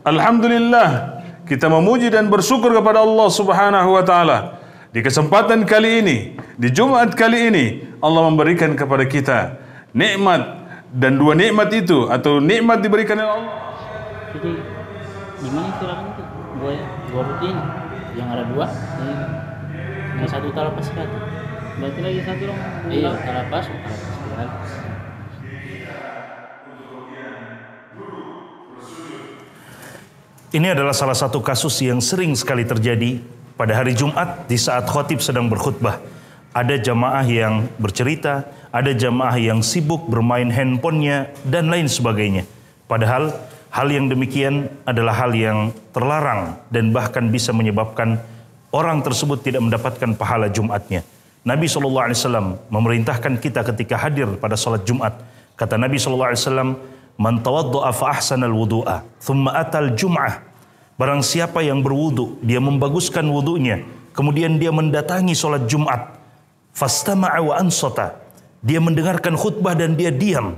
Alhamdulillah kita memuji dan bersyukur kepada Allah Subhanahu wa taala. Di kesempatan kali ini, di Jumat kali ini Allah memberikan kepada kita nikmat dan dua nikmat itu atau nikmat diberikan oleh Allah. Jadi gimana silakan itu? Dua dua rutin yang ada dua yang, yang satu utara pas Berarti lagi satu dong. Iya, utara pas, utara Ini adalah salah satu kasus yang sering sekali terjadi pada hari Jumat di saat khotib sedang berkhutbah. Ada jamaah yang bercerita, ada jamaah yang sibuk bermain handphonenya, dan lain sebagainya. Padahal hal yang demikian adalah hal yang terlarang dan bahkan bisa menyebabkan orang tersebut tidak mendapatkan pahala Jumatnya. Nabi SAW memerintahkan kita ketika hadir pada sholat Jumat. Kata Nabi SAW, Man tawaddu'a fa al wudu'a, thumma atal jum'ah. Barang siapa yang berwudu, dia membaguskan wudunya, kemudian dia mendatangi sholat Jumat. Fastama'a wa ansata. Dia mendengarkan khutbah dan dia diam.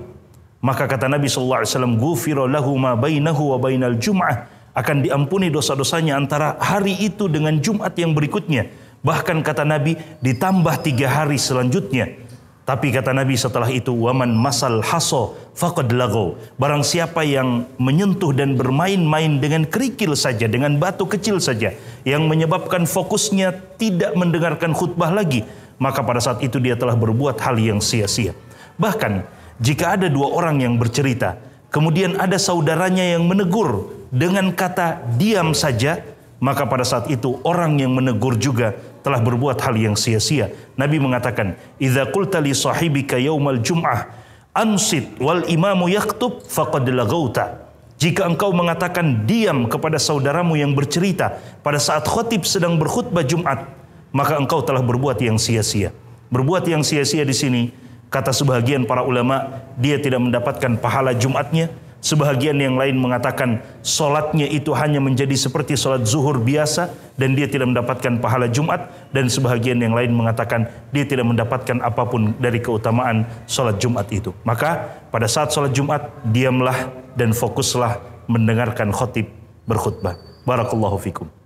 Maka kata Nabi sallallahu alaihi wasallam, "Ghufira lahu ma bainahu wa bainal jum'ah." Akan diampuni dosa-dosanya antara hari itu dengan Jumat yang berikutnya. Bahkan kata Nabi, ditambah tiga hari selanjutnya tapi kata Nabi setelah itu waman masal haso faqad lago. Barang siapa yang menyentuh dan bermain-main dengan kerikil saja, dengan batu kecil saja yang menyebabkan fokusnya tidak mendengarkan khutbah lagi, maka pada saat itu dia telah berbuat hal yang sia-sia. Bahkan jika ada dua orang yang bercerita, kemudian ada saudaranya yang menegur dengan kata diam saja, maka pada saat itu orang yang menegur juga telah berbuat hal yang sia-sia. Nabi mengatakan, "Idza qulta li sahibika yaumal jum'ah ansit wal imamu yaktub faqad lagauta." Jika engkau mengatakan diam kepada saudaramu yang bercerita pada saat khotib sedang berkhutbah Jumat, maka engkau telah berbuat yang sia-sia. Berbuat yang sia-sia di sini, kata sebagian para ulama, dia tidak mendapatkan pahala Jumatnya, Sebahagian yang lain mengatakan solatnya itu hanya menjadi seperti solat zuhur biasa dan dia tidak mendapatkan pahala Jumat. Dan sebahagian yang lain mengatakan dia tidak mendapatkan apapun dari keutamaan solat Jumat itu. Maka pada saat solat Jumat diamlah dan fokuslah mendengarkan khotib berkhutbah. Barakallahu fikum.